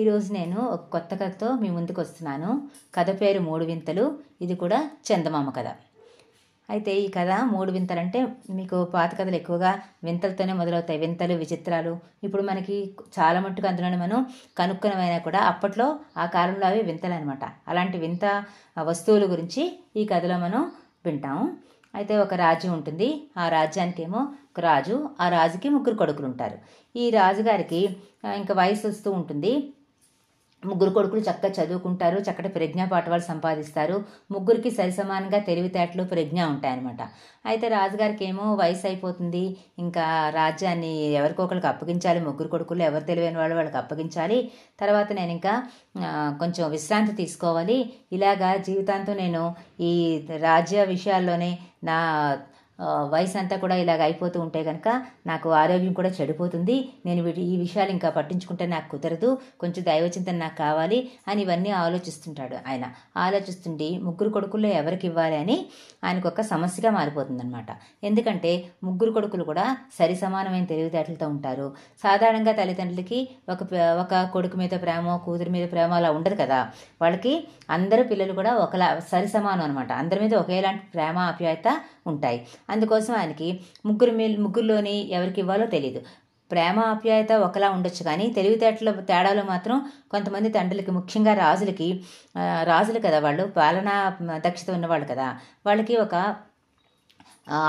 ఈరోజు నేను ఒక కొత్త కథతో మీ ముందుకు వస్తున్నాను కథ పేరు మూడు వింతలు ఇది కూడా చందమామ కథ అయితే ఈ కథ మూడు వింతలు అంటే మీకు పాత కథలు ఎక్కువగా వింతలతోనే మొదలవుతాయి వింతలు విచిత్రాలు ఇప్పుడు మనకి చాలా మట్టుకు అందులోనే మనం కనుక్కునమైనా కూడా అప్పట్లో ఆ కాలంలో అవి వింతలు అనమాట అలాంటి వింత వస్తువుల గురించి ఈ కథలో మనం వింటాము అయితే ఒక రాజ్యం ఉంటుంది ఆ రాజ్యానికి ఏమో రాజు ఆ రాజుకి ముగ్గురు కొడుకులు ఉంటారు ఈ రాజుగారికి ఇంకా వయసు వస్తూ ఉంటుంది ముగ్గురు కొడుకులు చక్కగా చదువుకుంటారు చక్కటి ప్రజ్ఞా వాళ్ళు సంపాదిస్తారు ముగ్గురికి సరి సమానంగా తెలివితేటలు ప్రజ్ఞ ఉంటాయన్నమాట అయితే రాజుగారికి ఏమో వయసు అయిపోతుంది ఇంకా రాజ్యాన్ని ఎవరికొకరికి అప్పగించాలి ముగ్గురు కొడుకులు ఎవరు తెలివైన వాళ్ళు వాళ్ళకి అప్పగించాలి తర్వాత నేను ఇంకా కొంచెం విశ్రాంతి తీసుకోవాలి ఇలాగా జీవితాంతం నేను ఈ రాజ్య విషయాల్లోనే నా వయసు అంతా కూడా ఇలాగ అయిపోతూ ఉంటే కనుక నాకు ఆరోగ్యం కూడా చెడిపోతుంది నేను వీటి ఈ విషయాలు ఇంకా పట్టించుకుంటే నాకు కుదరదు కొంచెం దైవచింతన నాకు కావాలి అని ఇవన్నీ ఆలోచిస్తుంటాడు ఆయన ఆలోచిస్తుండి ముగ్గురు కొడుకుల్లో ఎవరికి ఇవ్వాలి అని ఆయనకు ఒక సమస్యగా మారిపోతుందనమాట ఎందుకంటే ముగ్గురు కొడుకులు కూడా సరి సమానమైన తెలివితేటలతో ఉంటారు సాధారణంగా తల్లిదండ్రులకి ఒక ఒక కొడుకు మీద ప్రేమ కూతురు మీద ప్రేమ అలా ఉండదు కదా వాళ్ళకి అందరు పిల్లలు కూడా ఒకలా సరి సమానం అనమాట అందరి మీద ఒకేలాంటి ప్రేమ ఆప్యాయత ఉంటాయి అందుకోసం ఆయనకి ముగ్గురు ముగ్గురులోని ఎవరికి ఇవ్వాలో తెలియదు ప్రేమ ఆప్యాయత ఒకలా ఉండొచ్చు కానీ తెలివితేటల తేడాలు మాత్రం కొంతమంది తండ్రులకి ముఖ్యంగా రాజులకి రాజులు కదా వాళ్ళు పాలనా దక్షత ఉన్నవాళ్ళు కదా వాళ్ళకి ఒక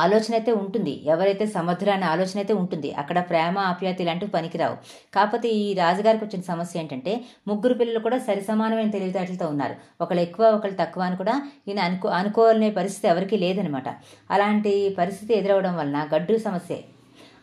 ఆలోచన అయితే ఉంటుంది ఎవరైతే సమర్థులు అనే ఆలోచన అయితే ఉంటుంది అక్కడ ప్రేమ ఆప్యాయత ఇలాంటివి పనికిరావు కాకపోతే ఈ రాజుగారికి వచ్చిన సమస్య ఏంటంటే ముగ్గురు పిల్లలు కూడా సరిసమానమైన తెలివితేటలతో ఉన్నారు ఒకళ్ళు ఎక్కువ ఒకళ్ళు తక్కువ అని కూడా ఈయన అనుకో అనుకోవాలనే పరిస్థితి ఎవరికీ లేదనమాట అలాంటి పరిస్థితి ఎదురవడం వలన గడ్డు సమస్య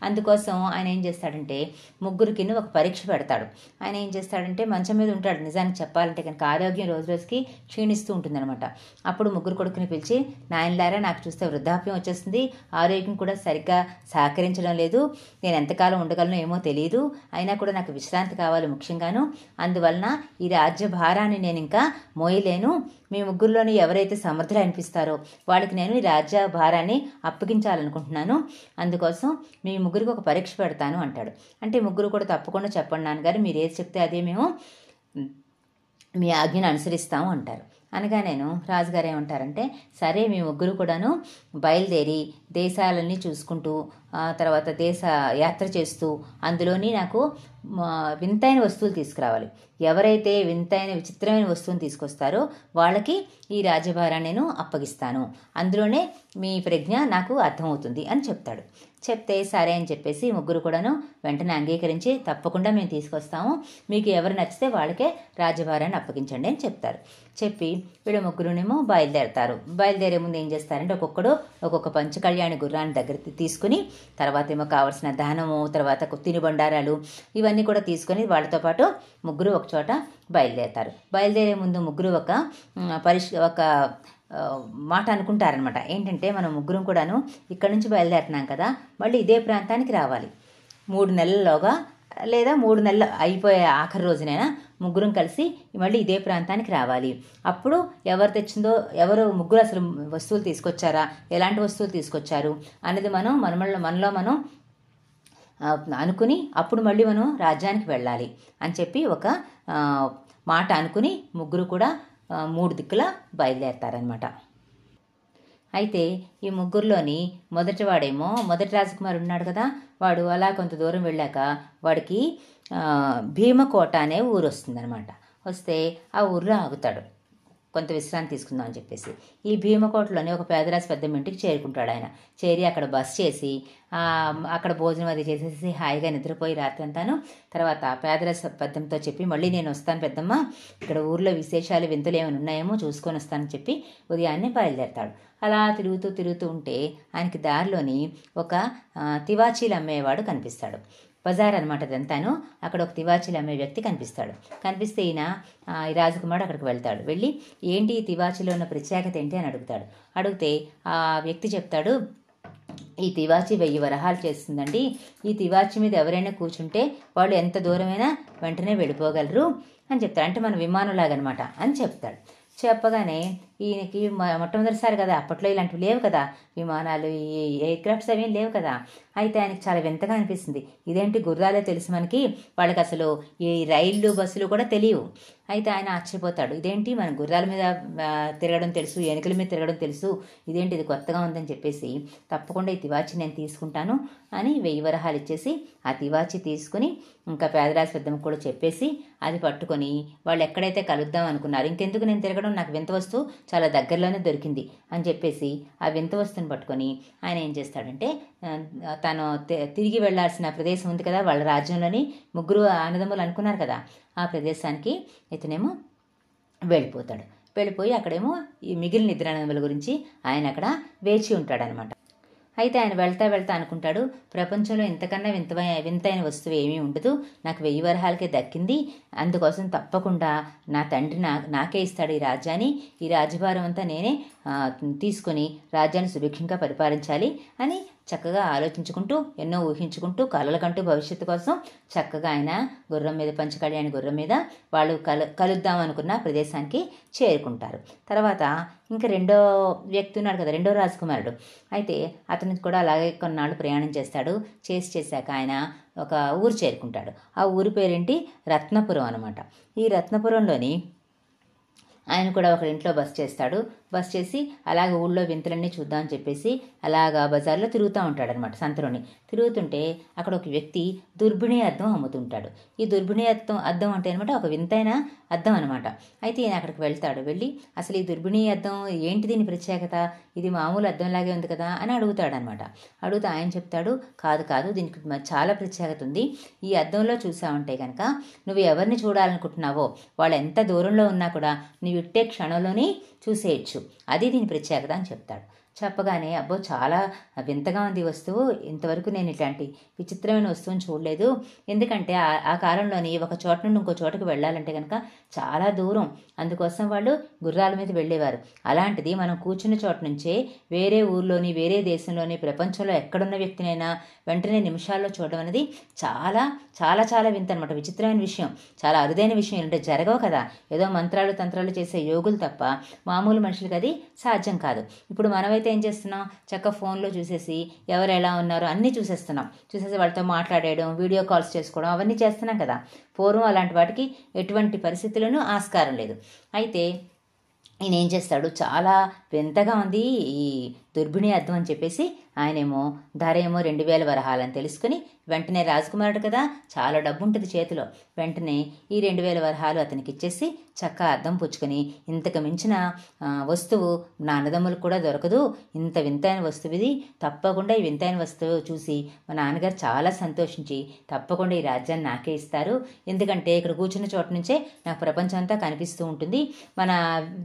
అందుకోసం ఆయన ఏం చేస్తాడంటే ముగ్గురికి ఒక పరీక్ష పెడతాడు ఆయన ఏం చేస్తాడంటే మంచం మీద ఉంటాడు నిజానికి చెప్పాలంటే కనుక ఆరోగ్యం రోజు రోజుకి క్షీణిస్తూ ఉంటుందన్నమాట అప్పుడు ముగ్గురు కొడుకుని పిలిచి నాయనలారా నాకు చూస్తే వృద్ధాప్యం వచ్చేస్తుంది ఆరోగ్యం కూడా సరిగ్గా సహకరించడం లేదు నేను ఎంతకాలం ఉండగలను ఏమో తెలియదు అయినా కూడా నాకు విశ్రాంతి కావాలి ముఖ్యంగాను అందువలన ఈ రాజ్య భారాన్ని నేను ఇంకా మోయలేను మీ ముగ్గురులోని ఎవరైతే సమర్థులు అనిపిస్తారో వాళ్ళకి నేను ఈ రాజ్య భారాన్ని అప్పగించాలనుకుంటున్నాను అందుకోసం మీ ముగ్గురికి ఒక పరీక్ష పెడతాను అంటాడు అంటే ముగ్గురు కూడా తప్పకుండా చెప్పండి నాన్నగారు మీరు ఏది చెప్తే అదే మేము మీ ఆజ్ఞను అనుసరిస్తాము అంటారు అనగా నేను రాజుగారు ఏమంటారంటే సరే మీ ముగ్గురు కూడాను బయలుదేరి దేశాలన్నీ చూసుకుంటూ తర్వాత దేశ యాత్ర చేస్తూ అందులోని నాకు వింతైన వస్తువులు తీసుకురావాలి ఎవరైతే వింతైన విచిత్రమైన వస్తువుని తీసుకొస్తారో వాళ్ళకి ఈ రాజభారాన్ని నేను అప్పగిస్తాను అందులోనే మీ ప్రజ్ఞ నాకు అర్థమవుతుంది అని చెప్తాడు చెప్తే సరే అని చెప్పేసి ముగ్గురు కూడాను వెంటనే అంగీకరించి తప్పకుండా మేము తీసుకొస్తాము మీకు ఎవరు నచ్చితే వాళ్ళకే రాజభారాన్ని అప్పగించండి అని చెప్తారు చెప్పి వీడు ముగ్గురునేమో బయలుదేరతారు బయలుదేరే ముందు ఏం చేస్తారంటే ఒక్కొక్కడు ఒక్కొక్క పంచకళ్యాణి గుర్రాన్ని దగ్గర తీసుకుని తర్వాత ఏమో కావాల్సిన దానము తర్వాత తినుబండారాలు ఇవన్నీ కూడా తీసుకొని వాళ్ళతో పాటు ముగ్గురు ఒక చోట బయలుదేరతారు బయలుదేరే ముందు ముగ్గురు ఒక పరిష్ ఒక మాట అనుకుంటారనమాట ఏంటంటే మనం ముగ్గురం కూడాను ఇక్కడ నుంచి బయలుదేరుతున్నాం కదా మళ్ళీ ఇదే ప్రాంతానికి రావాలి మూడు నెలల్లోగా లేదా మూడు నెలలు అయిపోయే ఆఖరి రోజునైనా ముగ్గురం కలిసి మళ్ళీ ఇదే ప్రాంతానికి రావాలి అప్పుడు ఎవరు తెచ్చిందో ఎవరు ముగ్గురు అసలు వస్తువులు తీసుకొచ్చారా ఎలాంటి వస్తువులు తీసుకొచ్చారు అనేది మనం మనమలో మనలో మనం అనుకుని అప్పుడు మళ్ళీ మనం రాజ్యానికి వెళ్ళాలి అని చెప్పి ఒక మాట అనుకుని ముగ్గురు కూడా మూడు దిక్కుల బయలుదేరతారనమాట అయితే ఈ ముగ్గురులోని మొదటివాడేమో మొదటి రాజకుమారి ఉన్నాడు కదా వాడు అలా కొంత దూరం వెళ్ళాక వాడికి భీమకోట అనే ఊరు వస్తుందనమాట వస్తే ఆ ఊర్లో ఆగుతాడు కొంత విశ్రాంతి తీసుకుందాం అని చెప్పేసి ఈ భీమకోటలోనే ఒక పేదరాశి పెద్ద ఇంటికి చేరుకుంటాడు ఆయన చేరి అక్కడ బస్ చేసి అక్కడ భోజనం అది చేసేసి హాయిగా నిద్రపోయి రాత్రి అంతాను తర్వాత పేదరాశి పెద్దంతో చెప్పి మళ్ళీ నేను వస్తాను పెద్దమ్మ ఇక్కడ ఊర్లో విశేషాలు వింతలు ఏమైనా ఉన్నాయేమో చూసుకొని వస్తానని చెప్పి ఉదయాన్నే బయలుదేరతాడు అలా తిరుగుతూ తిరుగుతూ ఉంటే ఆయనకి దారిలోని ఒక తివాచీలు అమ్మేవాడు కనిపిస్తాడు బజార్ అనమాట అదంతాను అక్కడ ఒక తివాచీలు అమ్మే వ్యక్తి కనిపిస్తాడు కనిపిస్తే ఈయన ఈ రాజకుమారుడు అక్కడికి వెళ్తాడు వెళ్ళి ఏంటి ఈ తివాచీలో ఉన్న ప్రత్యేకత ఏంటి అని అడుగుతాడు అడిగితే ఆ వ్యక్తి చెప్తాడు ఈ తివాచి వెయ్యి వరహాలు చేస్తుందండి ఈ తివాచి మీద ఎవరైనా కూర్చుంటే వాళ్ళు ఎంత దూరమైనా వెంటనే వెళ్ళిపోగలరు అని చెప్తాడు అంటే మన విమానంలాగనమాట అని చెప్తాడు చెప్పగానే ఈయనకి మొట్టమొదటిసారి కదా అప్పట్లో ఇలాంటివి లేవు కదా విమానాలు ఈ ఎయిర్ క్రాఫ్ట్స్ అవి లేవు కదా అయితే ఆయనకి చాలా వింతగా అనిపిస్తుంది ఇదేంటి గుర్రాలే తెలుసు మనకి వాళ్ళకి అసలు ఈ రైళ్ళు బస్సులు కూడా తెలియవు అయితే ఆయన ఆశ్చర్యపోతాడు ఇదేంటి మన గుర్రాల మీద తిరగడం తెలుసు ఎనుకల మీద తిరగడం తెలుసు ఇదేంటి ఇది కొత్తగా ఉందని చెప్పేసి తప్పకుండా ఈ తివాచి నేను తీసుకుంటాను అని వెయ్యి వరహాలు ఇచ్చేసి ఆ తివాచి తీసుకుని ఇంకా పేదరాజ పెద్దమ్మ కూడా చెప్పేసి అది పట్టుకొని వాళ్ళు ఎక్కడైతే కలుద్దాం అనుకున్నారు ఇంకెందుకు నేను తిరగడం నాకు వింత వస్తువు చాలా దగ్గరలోనే దొరికింది అని చెప్పేసి ఆ వింత వస్తువుని పట్టుకొని ఆయన ఏం చేస్తాడంటే తను తిరిగి వెళ్లాల్సిన ప్రదేశం ఉంది కదా వాళ్ళ రాజ్యంలోని ముగ్గురు ఆనందములు అనుకున్నారు కదా ఆ ప్రదేశానికి ఇతనేమో వెళ్ళిపోతాడు వెళ్ళిపోయి అక్కడేమో ఈ మిగిలిన నిద్రానందముల గురించి ఆయన అక్కడ వేచి ఉంటాడనమాట అయితే ఆయన వెళ్తా వెళ్తా అనుకుంటాడు ప్రపంచంలో ఇంతకన్నా వింత వింతైన వస్తువు ఏమీ ఉండదు నాకు వెయ్యి వరహాలకే దక్కింది అందుకోసం తప్పకుండా నా తండ్రి నా నాకే ఇస్తాడు ఈ రాజ్యాన్ని ఈ రాజ్యభారం అంతా నేనే తీసుకొని రాజ్యాన్ని సుభిక్షంగా పరిపాలించాలి అని చక్కగా ఆలోచించుకుంటూ ఎన్నో ఊహించుకుంటూ కలలకంటూ భవిష్యత్తు కోసం చక్కగా ఆయన గుర్రం మీద పంచకడి అని గుర్రం మీద వాళ్ళు కలు కలుద్దాం అనుకున్న ప్రదేశానికి చేరుకుంటారు తర్వాత ఇంకా రెండో వ్యక్తి ఉన్నాడు కదా రెండో రాజకుమారుడు అయితే అతనికి కూడా అలాగే కొన్నాళ్ళు ప్రయాణం చేస్తాడు చేసి చేశాక ఆయన ఒక ఊరు చేరుకుంటాడు ఆ ఊరి పేరేంటి రత్నపురం అనమాట ఈ రత్నపురంలోని ఆయన కూడా ఒకరింట్లో బస చేస్తాడు బస్ చేసి అలాగ ఊళ్ళో వింతలన్నీ చూద్దాం అని చెప్పేసి అలాగ బజార్లో తిరుగుతూ ఉంటాడనమాట సంతలోని తిరుగుతుంటే అక్కడ ఒక వ్యక్తి దుర్భిణీ అర్థం అమ్ముతుంటాడు ఈ దుర్భిణీ అర్థం అర్థం అంటే అనమాట ఒక వింతైన అర్థం అనమాట అయితే ఈయన అక్కడికి వెళ్తాడు వెళ్ళి అసలు ఈ దుర్భిణీ అర్థం ఏంటి దీని ప్రత్యేకత ఇది మామూలు అర్థంలాగే ఉంది కదా అని అడుగుతాడనమాట అడుగుతా ఆయన చెప్తాడు కాదు కాదు దీనికి చాలా ప్రత్యేకత ఉంది ఈ అద్దంలో ఉంటే కనుక నువ్వు ఎవరిని చూడాలనుకుంటున్నావో వాళ్ళు ఎంత దూరంలో ఉన్నా కూడా నువ్వు ఇట్టే క్షణంలోనే చూసేయచ్చు అది దీని ప్రత్యేకత అని చెప్తాడు చెప్పగానే అబ్బో చాలా వింతగా ఉంది వస్తువు ఇంతవరకు నేను ఇట్లాంటి విచిత్రమైన వస్తువుని చూడలేదు ఎందుకంటే ఆ కాలంలోని ఒక చోట నుండి ఇంకో చోటకు వెళ్ళాలంటే కనుక చాలా దూరం అందుకోసం వాళ్ళు గుర్రాల మీద వెళ్ళేవారు అలాంటిది మనం కూర్చున్న చోట నుంచే వేరే ఊర్లోని వేరే దేశంలోని ప్రపంచంలో ఎక్కడున్న వ్యక్తినైనా వెంటనే నిమిషాల్లో చూడడం అనేది చాలా చాలా చాలా వింత అనమాట విచిత్రమైన విషయం చాలా అరుదైన విషయం ఏంటంటే జరగవు కదా ఏదో మంత్రాలు తంత్రాలు చేసే యోగులు తప్ప మామూలు మనుషులకి అది సాధ్యం కాదు ఇప్పుడు మనమైతే అయితే ఏం చేస్తున్నాం చక్క ఫోన్లో చూసేసి ఎవరు ఎలా ఉన్నారో అన్నీ చూసేస్తున్నాం చూసేసి వాళ్ళతో మాట్లాడేయడం వీడియో కాల్స్ చేసుకోవడం అవన్నీ చేస్తున్నాం కదా పూర్వం అలాంటి వాటికి ఎటువంటి పరిస్థితులను ఆస్కారం లేదు అయితే ఈయన ఏం చేస్తాడు చాలా వింతగా ఉంది ఈ దుర్భిణి అర్థం అని చెప్పేసి ఆయనేమో ధర ఏమో రెండు వేల వరహాలని తెలుసుకుని వెంటనే రాజకుమారుడు కదా చాలా డబ్బు ఉంటుంది చేతిలో వెంటనే ఈ రెండు వేల వరహాలు అతనికి ఇచ్చేసి చక్కగా అర్థం పుచ్చుకొని ఇంతకు మించిన వస్తువు నా అన్నదమ్ములకు కూడా దొరకదు ఇంత వింతైన వస్తువు ఇది తప్పకుండా ఈ వింతైన వస్తువు చూసి మా నాన్నగారు చాలా సంతోషించి తప్పకుండా ఈ రాజ్యాన్ని నాకే ఇస్తారు ఎందుకంటే ఇక్కడ కూర్చున్న చోట నుంచే నాకు ప్రపంచం అంతా కనిపిస్తూ ఉంటుంది మన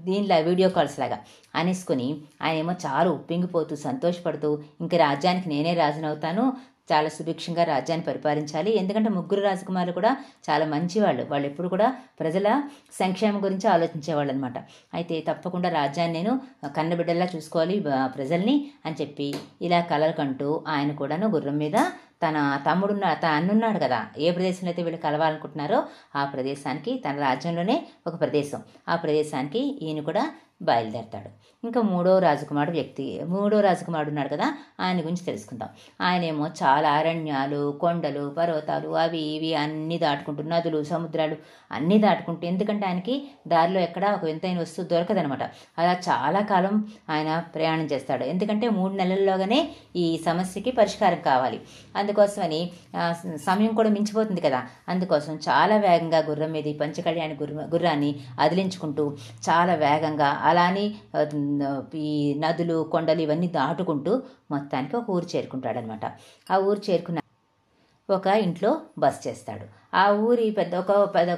దీనిలా వీడియో కాల్స్ లాగా అనేసుకొని ఆయన ఏమో చాలా ఉప్పింగ్ మింగిపోతూ సంతోషపడుతూ ఇంక రాజ్యానికి నేనే రాజునవుతాను చాలా సుభిక్షంగా రాజ్యాన్ని పరిపాలించాలి ఎందుకంటే ముగ్గురు రాజకుమారులు కూడా చాలా మంచివాళ్ళు వాళ్ళు ఎప్పుడు కూడా ప్రజల సంక్షేమం గురించి ఆలోచించేవాళ్ళు అనమాట అయితే తప్పకుండా రాజ్యాన్ని నేను కన్నబిడ్డల్లా చూసుకోవాలి ప్రజల్ని అని చెప్పి ఇలా కలలు కంటూ ఆయన కూడాను గుర్రం మీద తన తమ్ముడున్న తన అన్నున్నాడు కదా ఏ ప్రదేశంలో అయితే వీళ్ళు కలవాలనుకుంటున్నారో ఆ ప్రదేశానికి తన రాజ్యంలోనే ఒక ప్రదేశం ఆ ప్రదేశానికి ఈయన కూడా బయలుదేరతాడు ఇంకా మూడో రాజకుమారుడు వ్యక్తి మూడో రాజకుమారుడు ఉన్నాడు కదా ఆయన గురించి తెలుసుకుందాం ఆయనేమో చాలా అరణ్యాలు కొండలు పర్వతాలు అవి ఇవి అన్నీ దాటుకుంటూ నదులు సముద్రాలు అన్నీ దాటుకుంటూ ఎందుకంటే ఆయనకి దారిలో ఎక్కడ ఒక వింతైన వస్తువు దొరకదనమాట అలా చాలా కాలం ఆయన ప్రయాణం చేస్తాడు ఎందుకంటే మూడు నెలల్లోగానే ఈ సమస్యకి పరిష్కారం కావాలి అందుకోసమని సమయం కూడా మించిపోతుంది కదా అందుకోసం చాలా వేగంగా గుర్రం మీద పంచకళ్యాణి గుర్ర గుర్రాన్ని అదిలించుకుంటూ చాలా వేగంగా అలానే ఈ నదులు కొండలు ఇవన్నీ దాటుకుంటూ మొత్తానికి ఒక ఊరు చేరుకుంటాడనమాట ఆ ఊరు చేరుకున్న ఒక ఇంట్లో బస్ చేస్తాడు ఆ ఊరి పెద్ద ఒక పెద్ద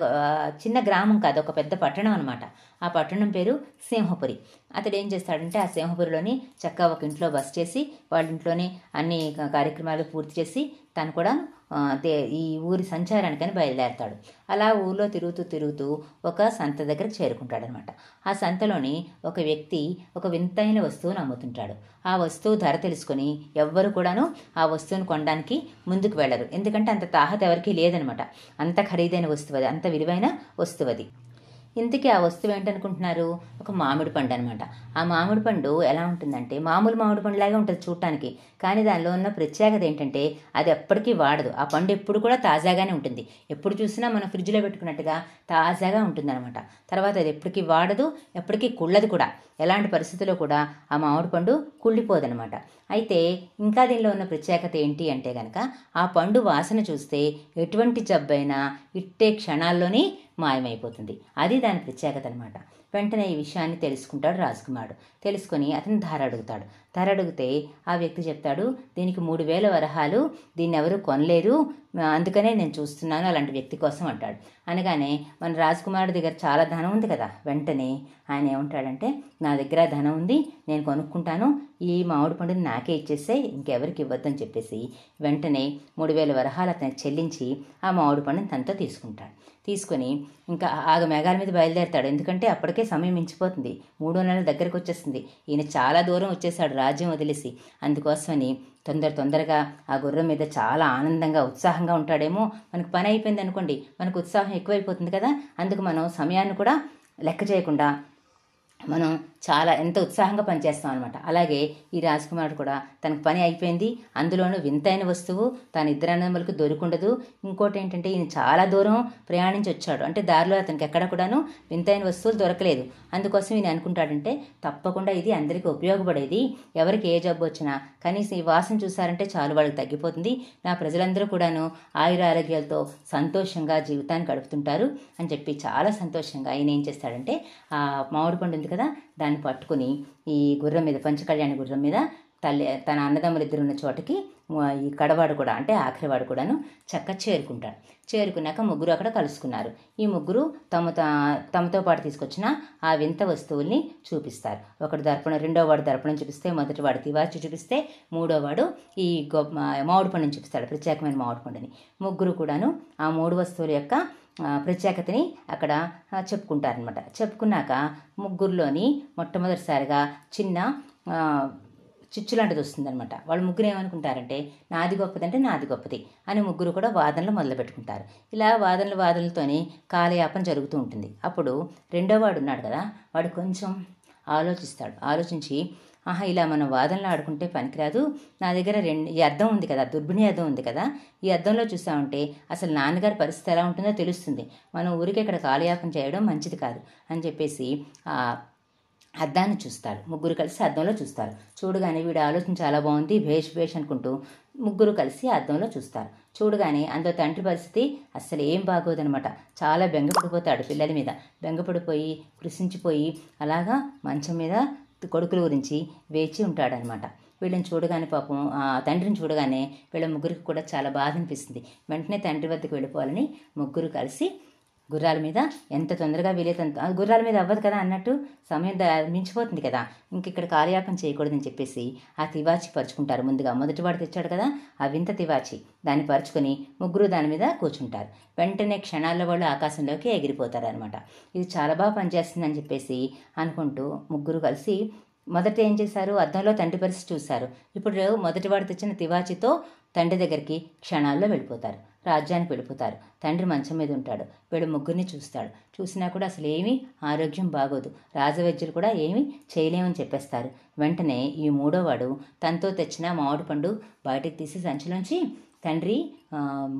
చిన్న గ్రామం కాదు ఒక పెద్ద పట్టణం అనమాట ఆ పట్టణం పేరు సింహపురి అతడు ఏం చేస్తాడంటే ఆ సింహపురిలోని చక్క ఒక ఇంట్లో బస్ చేసి వాళ్ళ ఇంట్లోనే అన్ని కార్యక్రమాలు పూర్తి చేసి తను కూడా ఈ ఊరి సంచారానికని బయలుదేరతాడు అలా ఊళ్ళో తిరుగుతూ తిరుగుతూ ఒక సంత దగ్గర చేరుకుంటాడనమాట ఆ సంతలోని ఒక వ్యక్తి ఒక వింతైన వస్తువును అమ్ముతుంటాడు ఆ వస్తువు ధర తెలుసుకొని ఎవ్వరు కూడాను ఆ వస్తువును కొనడానికి ముందుకు వెళ్ళరు ఎందుకంటే అంత తాహత ఎవరికీ లేదనమాట అంత ఖరీదైన వస్తువు అది అంత విలువైన వస్తువు అది ఇంతకీ ఆ వస్తువు ఏంటనుకుంటున్నారు ఒక మామిడి పండు అనమాట ఆ మామిడి పండు ఎలా ఉంటుందంటే మామూలు మామిడి పండులాగే ఉంటుంది చూడటానికి కానీ దానిలో ఉన్న ప్రత్యేకత ఏంటంటే అది ఎప్పటికీ వాడదు ఆ పండు ఎప్పుడు కూడా తాజాగానే ఉంటుంది ఎప్పుడు చూసినా మనం ఫ్రిడ్జ్లో పెట్టుకున్నట్టుగా తాజాగా ఉంటుంది అనమాట తర్వాత అది ఎప్పటికీ వాడదు ఎప్పటికీ కుళ్ళదు కూడా ఎలాంటి పరిస్థితుల్లో కూడా ఆ మామిడి పండు కుళ్ళిపోదనమాట అయితే ఇంకా దీనిలో ఉన్న ప్రత్యేకత ఏంటి అంటే గనక ఆ పండు వాసన చూస్తే ఎటువంటి జబ్బైనా ఇట్టే క్షణాల్లోనే మాయమైపోతుంది అది దాని ప్రత్యేకత అనమాట వెంటనే ఈ విషయాన్ని తెలుసుకుంటాడు రాజ్కుమారుడు తెలుసుకొని అతను ధర అడుగుతాడు ధర అడిగితే ఆ వ్యక్తి చెప్తాడు దీనికి మూడు వేల వరహాలు దీన్ని ఎవరు కొనలేరు అందుకనే నేను చూస్తున్నాను అలాంటి వ్యక్తి కోసం అంటాడు అనగానే మన రాజ్కుమార్ దగ్గర చాలా ధనం ఉంది కదా వెంటనే ఆయన ఏమంటాడంటే నా దగ్గర ధనం ఉంది నేను కొనుక్కుంటాను ఈ మామిడి పండుని నాకే ఇచ్చేస్తే ఇంకెవరికి ఇవ్వద్దని చెప్పేసి వెంటనే మూడు వేల వరహాలు అతనికి చెల్లించి ఆ మామిడి పండుని తనతో తీసుకుంటాడు తీసుకొని ఇంకా ఆగ మేఘాల మీద బయలుదేరతాడు ఎందుకంటే అప్పటికే సమయం మించిపోతుంది మూడో నెలల దగ్గరకు వచ్చేస్తుంది ఈయన చాలా దూరం వచ్చేసాడు రాజ్యం వదిలేసి అందుకోసమని తొందర తొందరగా ఆ గుర్రం మీద చాలా ఆనందంగా ఉత్సాహంగా ఉంటాడేమో మనకు పని అయిపోయింది అనుకోండి మనకు ఉత్సాహం ఎక్కువైపోతుంది కదా అందుకు మనం సమయాన్ని కూడా లెక్క చేయకుండా మనం చాలా ఎంత ఉత్సాహంగా పనిచేస్తాం అనమాట అలాగే ఈ రాజకుమారుడు కూడా తనకు పని అయిపోయింది అందులోనూ వింతైన వస్తువు తన ఇద్దరన్నములకు దొరికిండదు ఇంకోటి ఏంటంటే ఈయన చాలా దూరం ప్రయాణించి వచ్చాడు అంటే దారిలో అతనికి ఎక్కడ కూడాను వింతైన వస్తువులు దొరకలేదు అందుకోసం ఈయన అనుకుంటాడంటే తప్పకుండా ఇది అందరికీ ఉపయోగపడేది ఎవరికి ఏ జబ్బు వచ్చినా కనీసం ఈ వాసన చూసారంటే చాలు వాళ్ళకి తగ్గిపోతుంది నా ప్రజలందరూ కూడాను ఆయుర ఆరోగ్యాలతో సంతోషంగా జీవితాన్ని గడుపుతుంటారు అని చెప్పి చాలా సంతోషంగా ఆయన ఏం చేస్తాడంటే ఆ మామిడి పండు ఉంది కదా దాన్ని పట్టుకుని ఈ గుర్రం మీద పంచకళ్యాణి గుర్రం మీద తల్లి తన అన్నదమ్ములు ఇద్దరు ఉన్న చోటకి ఈ కడవాడు కూడా అంటే ఆఖరివాడు కూడాను చక్క చేరుకుంటాడు చేరుకున్నాక ముగ్గురు అక్కడ కలుసుకున్నారు ఈ ముగ్గురు తమ తమతో పాటు తీసుకొచ్చిన ఆ వింత వస్తువుల్ని చూపిస్తారు ఒకడు దర్పణం రెండో వాడు దర్పణం చూపిస్తే మొదటి వాడు తివాచి చూపిస్తే మూడో వాడు ఈ మామిడి పండుని చూపిస్తాడు ప్రత్యేకమైన మామిడి పండుని ముగ్గురు కూడాను ఆ మూడు వస్తువుల యొక్క ప్రత్యేకతని అక్కడ చెప్పుకుంటారనమాట చెప్పుకున్నాక ముగ్గురులోని మొట్టమొదటిసారిగా చిన్న చిచ్చు లాంటిది వస్తుందనమాట వాళ్ళు ముగ్గురు ఏమనుకుంటారంటే నాది గొప్పది అంటే నాది గొప్పది అని ముగ్గురు కూడా వాదనలు మొదలు పెట్టుకుంటారు ఇలా వాదనలు వాదనలతోనే కాలయాపన జరుగుతూ ఉంటుంది అప్పుడు రెండో వాడు ఉన్నాడు కదా వాడు కొంచెం ఆలోచిస్తాడు ఆలోచించి ఆహా ఇలా మనం వాదనలు ఆడుకుంటే పనికిరాదు నా దగ్గర రెండు ఈ అర్థం ఉంది కదా దుర్భిణి అర్థం ఉంది కదా ఈ అర్థంలో చూసామంటే అసలు నాన్నగారి పరిస్థితి ఎలా ఉంటుందో తెలుస్తుంది మనం ఊరికే ఇక్కడ కాలయాపం చేయడం మంచిది కాదు అని చెప్పేసి అద్దాన్ని చూస్తారు ముగ్గురు కలిసి అద్దంలో చూస్తారు చూడగానే వీడి ఆలోచన చాలా బాగుంది భేష్ భేష్ అనుకుంటూ ముగ్గురు కలిసి అద్దంలో చూస్తారు చూడగానే అందులో తండ్రి పరిస్థితి అస్సలు ఏం బాగోదనమాట చాలా బెంగపడిపోతాడు పిల్లల మీద బెంగపడిపోయి కృషించిపోయి అలాగా మంచం మీద కొడుకుల గురించి వేచి ఉంటాడనమాట వీళ్ళని చూడగానే పాపం ఆ తండ్రిని చూడగానే వీళ్ళ ముగ్గురికి కూడా చాలా బాధ అనిపిస్తుంది వెంటనే తండ్రి వద్దకు వెళ్ళిపోవాలని ముగ్గురు కలిసి గుర్రాల మీద ఎంత తొందరగా వీలైతే గుర్రాల మీద అవ్వదు కదా అన్నట్టు సమయం మించిపోతుంది కదా ఇంక ఇక్కడ కాలయాపం చేయకూడదని చెప్పేసి ఆ తివాచి పరుచుకుంటారు ముందుగా మొదటివాడు తెచ్చాడు కదా ఆ వింత తివాచి దాన్ని పరుచుకొని ముగ్గురు దాని మీద కూర్చుంటారు వెంటనే క్షణాల్లో వాళ్ళు ఆకాశంలోకి ఎగిరిపోతారు అనమాట ఇది చాలా బాగా పనిచేస్తుందని చెప్పేసి అనుకుంటూ ముగ్గురు కలిసి మొదట ఏం చేశారు అద్దంలో తండ్రి పరిస్థితి చూశారు ఇప్పుడు మొదటివాడు తెచ్చిన తివాచితో తండ్రి దగ్గరికి క్షణాల్లో వెళ్ళిపోతారు రాజ్యాన్ని పిలుపుతారు తండ్రి మంచం మీద ఉంటాడు వీడు ముగ్గురిని చూస్తాడు చూసినా కూడా అసలు ఏమీ ఆరోగ్యం బాగోదు రాజవైద్యులు కూడా ఏమీ చేయలేమని చెప్పేస్తారు వెంటనే ఈ మూడోవాడు తనతో తెచ్చిన మామిడి పండు బయటికి తీసి సంచిలోంచి తండ్రి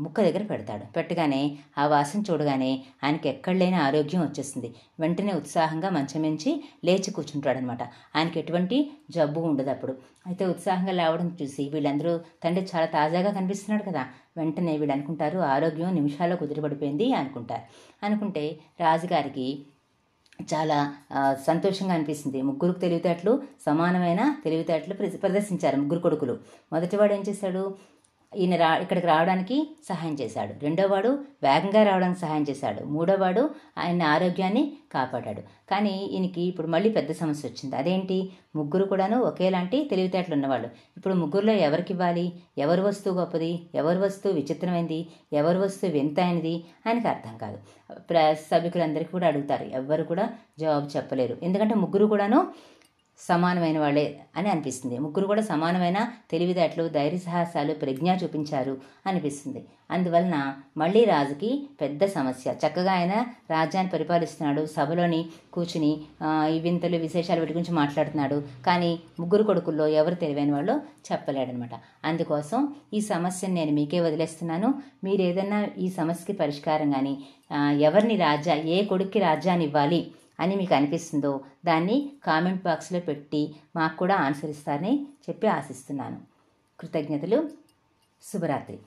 ముక్క దగ్గర పెడతాడు పెట్టగానే ఆ వాసన చూడగానే ఆయనకి ఎక్కడలేని ఆరోగ్యం వచ్చేస్తుంది వెంటనే ఉత్సాహంగా మంచమించి లేచి కూర్చుంటాడనమాట ఆయనకి ఎటువంటి జబ్బు ఉండదు అప్పుడు అయితే ఉత్సాహంగా లేవడం చూసి వీళ్ళందరూ తండ్రి చాలా తాజాగా కనిపిస్తున్నాడు కదా వెంటనే వీడు అనుకుంటారు ఆరోగ్యం నిమిషాల్లో కుదిరిపడిపోయింది అనుకుంటారు అనుకుంటే రాజుగారికి చాలా సంతోషంగా అనిపిస్తుంది ముగ్గురు తెలివితేటలు సమానమైన తెలివితేటలు ప్రదర్శించారు ముగ్గురు కొడుకులు మొదటివాడు ఏం చేశాడు ఈయన రా ఇక్కడికి రావడానికి సహాయం చేశాడు రెండోవాడు వేగంగా రావడానికి సహాయం చేశాడు మూడోవాడు ఆయన ఆరోగ్యాన్ని కాపాడాడు కానీ ఈయనకి ఇప్పుడు మళ్ళీ పెద్ద సమస్య వచ్చింది అదేంటి ముగ్గురు కూడాను ఒకేలాంటి తెలివితేటలు ఉన్నవాళ్ళు ఇప్పుడు ముగ్గురులో ఎవరికి ఇవ్వాలి ఎవరి వస్తువు గొప్పది ఎవరి వస్తువు విచిత్రమైంది ఎవరి వస్తువు వింత అయినది ఆయనకు అర్థం కాదు ప్ర సభికులందరికీ కూడా అడుగుతారు ఎవ్వరు కూడా జవాబు చెప్పలేరు ఎందుకంటే ముగ్గురు కూడాను సమానమైన వాళ్ళే అని అనిపిస్తుంది ముగ్గురు కూడా సమానమైన తెలివితేటలు సాహసాలు ప్రజ్ఞ చూపించారు అనిపిస్తుంది అందువలన మళ్ళీ రాజుకి పెద్ద సమస్య చక్కగా ఆయన రాజ్యాన్ని పరిపాలిస్తున్నాడు సభలోని కూర్చుని ఈ వింతలు విశేషాలు వీటి గురించి మాట్లాడుతున్నాడు కానీ ముగ్గురు కొడుకుల్లో ఎవరు తెలివైన వాళ్ళు చెప్పలేడనమాట అందుకోసం ఈ సమస్యను నేను మీకే వదిలేస్తున్నాను మీరు ఏదైనా ఈ సమస్యకి పరిష్కారం కానీ ఎవరిని రాజా ఏ కొడుక్కి రాజ్యాన్ని ఇవ్వాలి అని మీకు అనిపిస్తుందో దాన్ని కామెంట్ బాక్స్లో పెట్టి మాకు కూడా ఆన్సర్ ఇస్తారని చెప్పి ఆశిస్తున్నాను కృతజ్ఞతలు శుభరాత్రి